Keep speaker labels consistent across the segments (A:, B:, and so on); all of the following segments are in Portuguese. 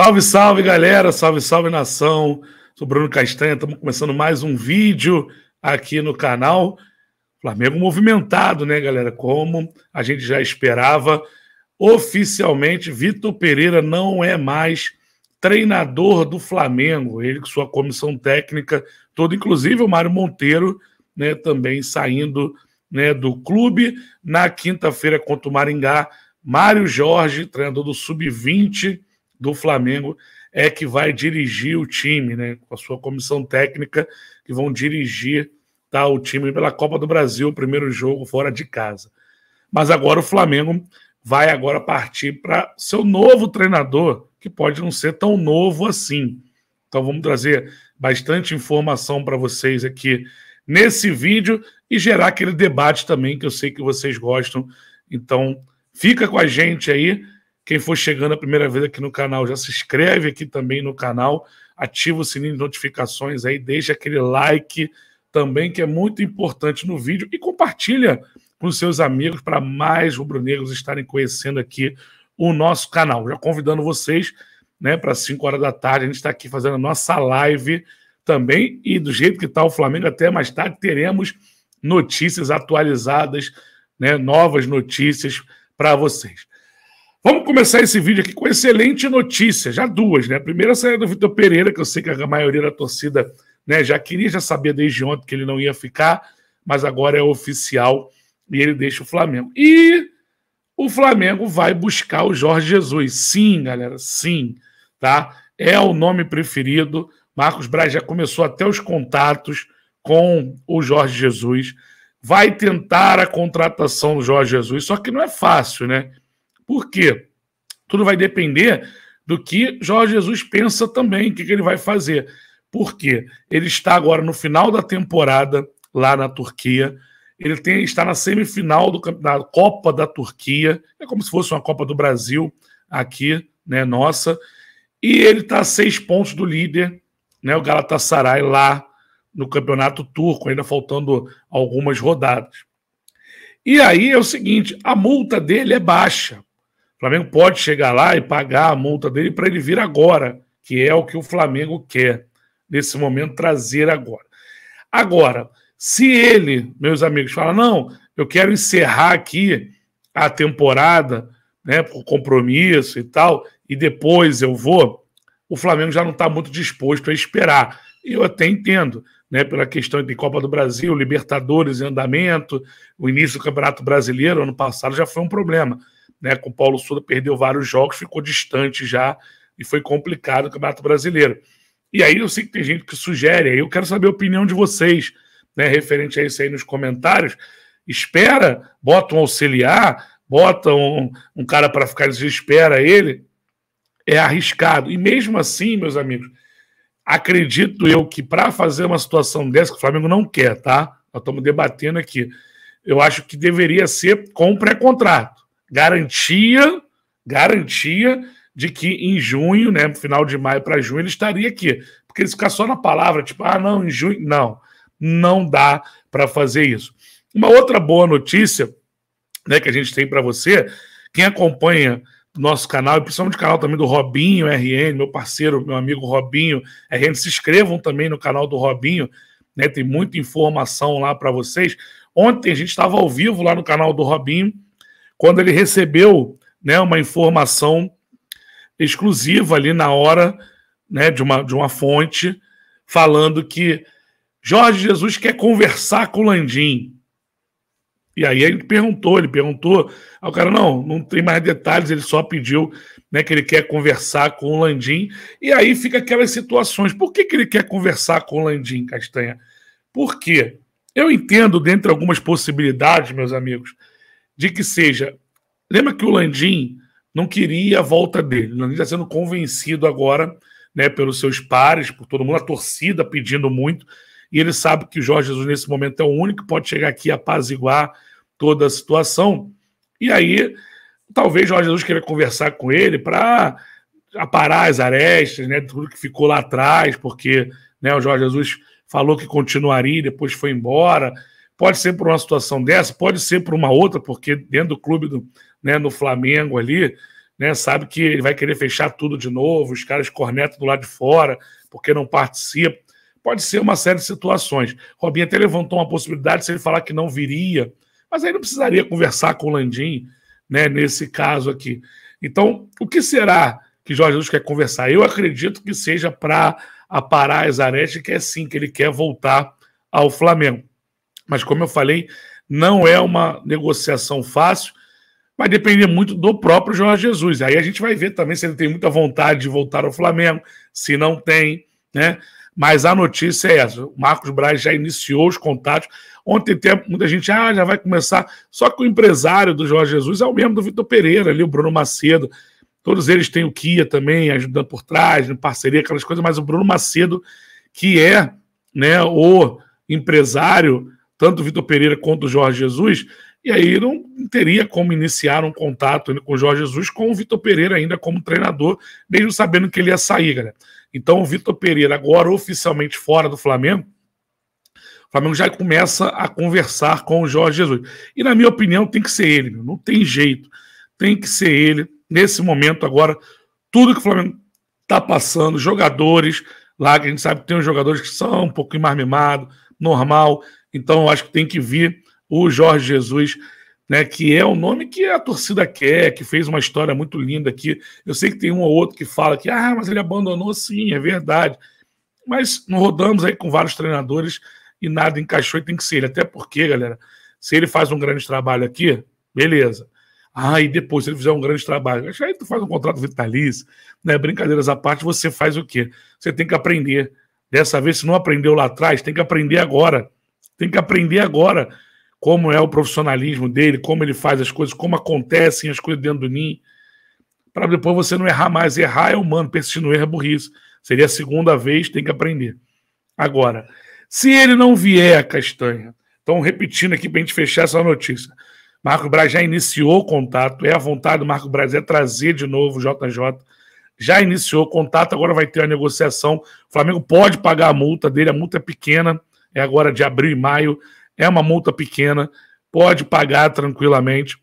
A: Salve, salve galera, salve, salve nação. Sou Bruno Castanha, estamos começando mais um vídeo aqui no canal. Flamengo movimentado, né, galera? Como a gente já esperava, oficialmente Vitor Pereira não é mais treinador do Flamengo. Ele com sua comissão técnica toda, inclusive o Mário Monteiro, né, também saindo né, do clube. Na quinta-feira contra o Maringá, Mário Jorge, treinador do Sub-20, do Flamengo é que vai dirigir o time, né? Com a sua comissão técnica, que vão dirigir tá, o time pela Copa do Brasil, o primeiro jogo fora de casa. Mas agora o Flamengo vai agora partir para seu novo treinador, que pode não ser tão novo assim. Então vamos trazer bastante informação para vocês aqui nesse vídeo e gerar aquele debate também que eu sei que vocês gostam. Então fica com a gente aí. Quem for chegando a primeira vez aqui no canal, já se inscreve aqui também no canal, ativa o sininho de notificações aí, deixa aquele like também, que é muito importante no vídeo, e compartilha com seus amigos para mais rubro-negros estarem conhecendo aqui o nosso canal. Já convidando vocês né, para 5 horas da tarde, a gente está aqui fazendo a nossa live também, e do jeito que está o Flamengo, até mais tarde teremos notícias atualizadas, né, novas notícias para vocês. Vamos começar esse vídeo aqui com excelente notícia, já duas, né? A primeira saiu do Vitor Pereira, que eu sei que a maioria da torcida né, já queria, já sabia desde ontem que ele não ia ficar, mas agora é oficial e ele deixa o Flamengo. E o Flamengo vai buscar o Jorge Jesus. Sim, galera, sim, tá? É o nome preferido. Marcos Braz já começou até os contatos com o Jorge Jesus. Vai tentar a contratação do Jorge Jesus, só que não é fácil, né? Por quê? Tudo vai depender do que Jorge Jesus pensa também, o que, que ele vai fazer. Porque ele está agora no final da temporada lá na Turquia, ele tem, está na semifinal do, da Copa da Turquia, é como se fosse uma Copa do Brasil aqui, né, nossa, e ele está a seis pontos do líder, né, o Galatasaray lá no campeonato turco, ainda faltando algumas rodadas. E aí é o seguinte, a multa dele é baixa, o Flamengo pode chegar lá e pagar a multa dele para ele vir agora, que é o que o Flamengo quer nesse momento trazer agora. Agora, se ele, meus amigos, fala não, eu quero encerrar aqui a temporada, né, por compromisso e tal, e depois eu vou, o Flamengo já não está muito disposto a esperar. Eu até entendo, né, pela questão de Copa do Brasil, Libertadores em andamento, o início do Campeonato Brasileiro ano passado já foi um problema né, com o Paulo Souza, perdeu vários jogos, ficou distante já e foi complicado o Campeonato Brasileiro. E aí eu sei que tem gente que sugere, aí eu quero saber a opinião de vocês, né, referente a isso aí nos comentários. Espera, bota um auxiliar, bota um, um cara para ficar, desespera ele. É arriscado. E mesmo assim, meus amigos, acredito eu que para fazer uma situação dessa, que o Flamengo não quer, tá? Nós estamos debatendo aqui. Eu acho que deveria ser com pré-contrato garantia, garantia de que em junho, né, final de maio para junho, ele estaria aqui. Porque eles ficar só na palavra, tipo, ah, não, em junho, não, não dá para fazer isso. Uma outra boa notícia, né, que a gente tem para você, quem acompanha nosso canal, e precisamos o canal também do Robinho RN, meu parceiro, meu amigo Robinho RN. Se inscrevam também no canal do Robinho, né? Tem muita informação lá para vocês. Ontem a gente estava ao vivo lá no canal do Robinho, quando ele recebeu né, uma informação exclusiva ali na hora né, de, uma, de uma fonte falando que Jorge Jesus quer conversar com o Landim. E aí ele perguntou, ele perguntou ao cara, não, não tem mais detalhes, ele só pediu né, que ele quer conversar com o Landim. E aí fica aquelas situações. Por que, que ele quer conversar com o Landim, Castanha? Por quê? Eu entendo, dentre algumas possibilidades, meus amigos, de que seja. Lembra que o Landim não queria a volta dele. O Landim está sendo convencido agora, né, pelos seus pares, por todo mundo, a torcida pedindo muito. E ele sabe que o Jorge Jesus, nesse momento, é o único que pode chegar aqui e apaziguar toda a situação. E aí, talvez Jorge Jesus queira conversar com ele para aparar as arestas, né, tudo que ficou lá atrás, porque né, o Jorge Jesus falou que continuaria, depois foi embora. Pode ser por uma situação dessa, pode ser por uma outra, porque dentro do clube do, né, no Flamengo ali, né, sabe que ele vai querer fechar tudo de novo, os caras cornetam do lado de fora, porque não participa. Pode ser uma série de situações. Robinho até levantou uma possibilidade se ele falar que não viria, mas aí não precisaria conversar com o Landim, né, nesse caso aqui. Então, o que será que Jorge Jesus quer conversar? Eu acredito que seja para aparar a Zanetti, que é sim, que ele quer voltar ao Flamengo. Mas, como eu falei, não é uma negociação fácil. Vai depender muito do próprio Jorge Jesus. Aí a gente vai ver também se ele tem muita vontade de voltar ao Flamengo, se não tem, né? Mas a notícia é essa: o Marcos Braz já iniciou os contatos. Ontem tem muita gente, ah, já vai começar. Só que o empresário do Jorge Jesus é o mesmo do Vitor Pereira, ali, o Bruno Macedo. Todos eles têm o Kia também, ajudando por trás, em parceria, aquelas coisas, mas o Bruno Macedo, que é né, o empresário tanto o Vitor Pereira quanto o Jorge Jesus, e aí não teria como iniciar um contato com o Jorge Jesus com o Vitor Pereira ainda como treinador, mesmo sabendo que ele ia sair, galera. Então o Vitor Pereira, agora oficialmente fora do Flamengo, o Flamengo já começa a conversar com o Jorge Jesus. E na minha opinião, tem que ser ele, não tem jeito. Tem que ser ele. Nesse momento, agora, tudo que o Flamengo está passando, jogadores, lá que a gente sabe que tem uns jogadores que são um pouquinho mais mimados, normal. Então, acho que tem que vir o Jorge Jesus, né, que é o nome que a torcida quer, que fez uma história muito linda aqui. Eu sei que tem um ou outro que fala que, ah, mas ele abandonou, sim, é verdade. Mas não rodamos aí com vários treinadores e nada encaixou e tem que ser ele. Até porque, galera, se ele faz um grande trabalho aqui, beleza. Ah, e depois, se ele fizer um grande trabalho, aí tu faz um contrato vitalício, né? Brincadeiras à parte, você faz o quê? Você tem que aprender. Dessa vez, se não aprendeu lá atrás, tem que aprender agora. Tem que aprender agora como é o profissionalismo dele, como ele faz as coisas, como acontecem as coisas dentro do mim, para depois você não errar mais. Errar é humano, persistir no erro é burrice. Seria a segunda vez, tem que aprender. Agora, se ele não vier a castanha, então repetindo aqui para a gente fechar essa notícia. Marco Braz já iniciou o contato, é a vontade do Marco Braz é trazer de novo o JJ. Já iniciou o contato, agora vai ter a negociação. O Flamengo pode pagar a multa dele, a multa é pequena, é agora de abril e maio, é uma multa pequena, pode pagar tranquilamente.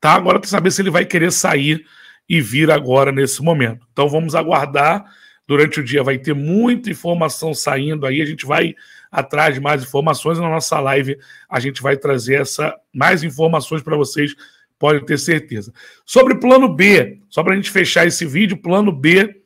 A: Tá? Agora tem que saber se ele vai querer sair e vir agora nesse momento. Então vamos aguardar. Durante o dia vai ter muita informação saindo aí, a gente vai atrás de mais informações. Na nossa live a gente vai trazer essa mais informações para vocês, Pode ter certeza. Sobre plano B, só para a gente fechar esse vídeo, plano B,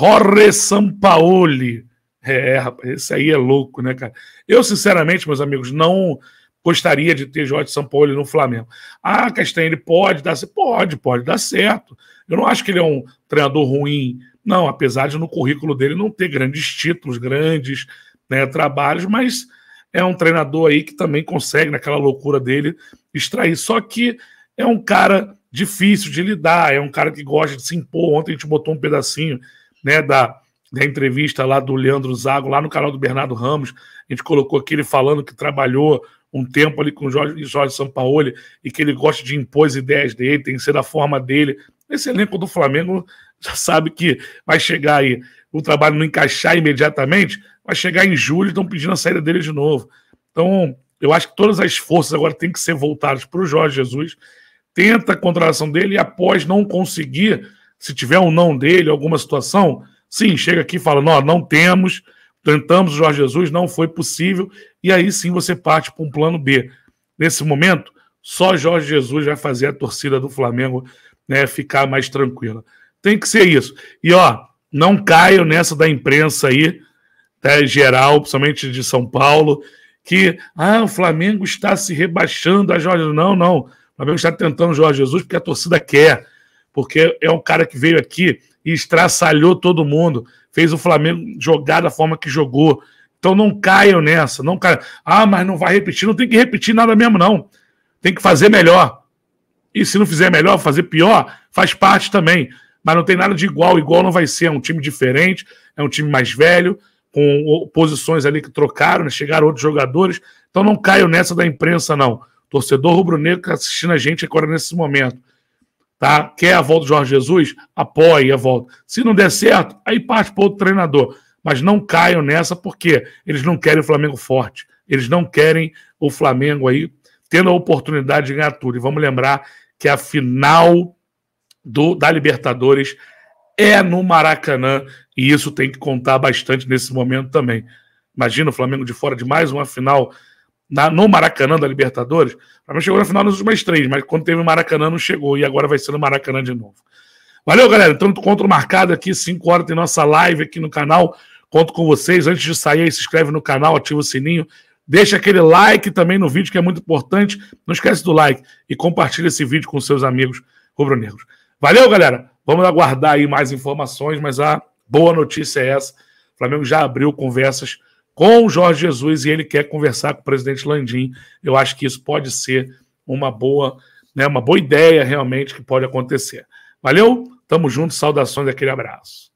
A: Jorge Sampaoli é, é, rapaz, esse aí é louco, né, cara? Eu, sinceramente, meus amigos, não gostaria de ter Jorge Sampaoli no Flamengo. Ah, Castanha, é, ele pode dar certo? Pode, pode dar certo. Eu não acho que ele é um treinador ruim, não, apesar de no currículo dele não ter grandes títulos, grandes né, trabalhos, mas é um treinador aí que também consegue, naquela loucura dele, extrair. Só que é um cara difícil de lidar, é um cara que gosta de se impor. Ontem a gente botou um pedacinho né, da da entrevista lá do Leandro Zago, lá no canal do Bernardo Ramos, a gente colocou aqui ele falando que trabalhou um tempo ali com Jorge, Jorge Sampaoli e que ele gosta de impor as ideias dele, tem que ser da forma dele. Esse elenco do Flamengo já sabe que vai chegar aí, o trabalho não encaixar imediatamente, vai chegar em julho e estão pedindo a saída dele de novo. Então, eu acho que todas as forças agora têm que ser voltadas para o Jorge Jesus. Tenta a contratação dele e após não conseguir, se tiver um não dele, alguma situação, Sim, chega aqui e fala: não, não temos, tentamos o Jorge Jesus, não foi possível, e aí sim você parte para um plano B. Nesse momento, só Jorge Jesus vai fazer a torcida do Flamengo né, ficar mais tranquila. Tem que ser isso. E ó, não caio nessa da imprensa aí, né, geral, principalmente de São Paulo, que ah, o Flamengo está se rebaixando a Jorge Não, não. O Flamengo está tentando o Jorge Jesus porque a torcida quer. Porque é um cara que veio aqui e estraçalhou todo mundo, fez o Flamengo jogar da forma que jogou. Então não caiam nessa, não caiam. Ah, mas não vai repetir, não tem que repetir nada mesmo, não. Tem que fazer melhor. E se não fizer melhor, fazer pior, faz parte também. Mas não tem nada de igual, igual não vai ser. É um time diferente, é um time mais velho, com posições ali que trocaram, né? chegaram outros jogadores. Então não caiam nessa da imprensa, não. Torcedor rubro-negro que tá assistindo a gente agora nesse momento tá? Quer a volta do Jorge Jesus? Apoie a volta. Se não der certo, aí parte para outro treinador. Mas não caiam nessa porque eles não querem o Flamengo forte. Eles não querem o Flamengo aí tendo a oportunidade de ganhar tudo. E vamos lembrar que a final do, da Libertadores é no Maracanã e isso tem que contar bastante nesse momento também. Imagina o Flamengo de fora de mais uma final na, no Maracanã da Libertadores, para mim chegou na final nas últimas três, mas quando teve o Maracanã não chegou e agora vai ser no Maracanã de novo. Valeu, galera. Tanto contra marcado aqui, 5 horas tem nossa live aqui no canal. Conto com vocês. Antes de sair, se inscreve no canal, ativa o sininho. Deixa aquele like também no vídeo, que é muito importante. Não esquece do like e compartilha esse vídeo com seus amigos rubro-negros. Valeu, galera. Vamos aguardar aí mais informações, mas a boa notícia é essa. O Flamengo já abriu conversas com o Jorge Jesus e ele quer conversar com o presidente Landim. Eu acho que isso pode ser uma boa, né, uma boa ideia realmente que pode acontecer. Valeu, tamo junto, saudações, aquele abraço.